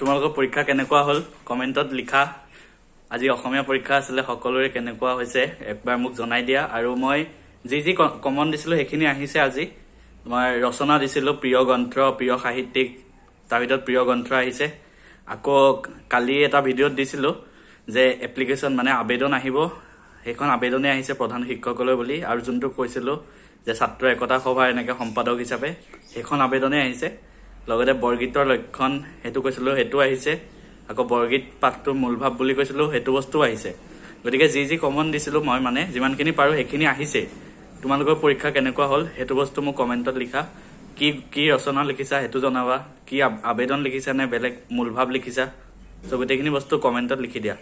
তোমালোকৰ পৰীক্ষা কেনেকুৱা হ'ল কমেণ্টত লিখা আজি অসমীয়া পৰীক্ষা আছিলে সকলোৰে কেনেকুৱা হৈছে একবাৰ মোক জনাই দিয়া আৰু মই যি যি কমন দিছিলোঁ সেইখিনি আহিছে আজি মই ৰচনা দিছিলোঁ প্ৰিয় গ্ৰন্থ প্ৰিয় সাহিত্যিক তাৰ ভিতৰত প্ৰিয় গ্ৰন্থ আহিছে আকৌ কালি এটা ভিডিঅ'ত দিছিলোঁ যে এপ্লিকেশ্যন মানে আবেদন আহিব সেইখন আবেদনে আহিছে প্ৰধান শিক্ষকলৈ বুলি আৰু যোনটো কৈছিলোঁ যে ছাত্ৰ একতা সভাৰ এনেকৈ সম্পাদক হিচাপে সেইখন আবেদনেই আহিছে লগতে বৰগীতৰ লক্ষণ সেইটো কৈছিলোঁ সেইটো আহিছে আকৌ বৰগীত পাঠটোৰ মূলভাৱ বুলি কৈছিলোঁ সেইটো বস্তু আহিছে গতিকে যি যি কমন দিছিলোঁ মই মানে যিমানখিনি পাৰোঁ সেইখিনি আহিছে তোমালোকৰ পৰীক্ষা কেনেকুৱা হ'ল সেইটো বস্তু মোক কমেণ্টত লিখা কি কি ৰচনা লিখিছা সেইটো জনাবা কি আবেদন লিখিছা নে বেলেগ মূলভাৱ লিখিছা চ' গোটেইখিনি বস্তু কমেণ্টত লিখি দিয়া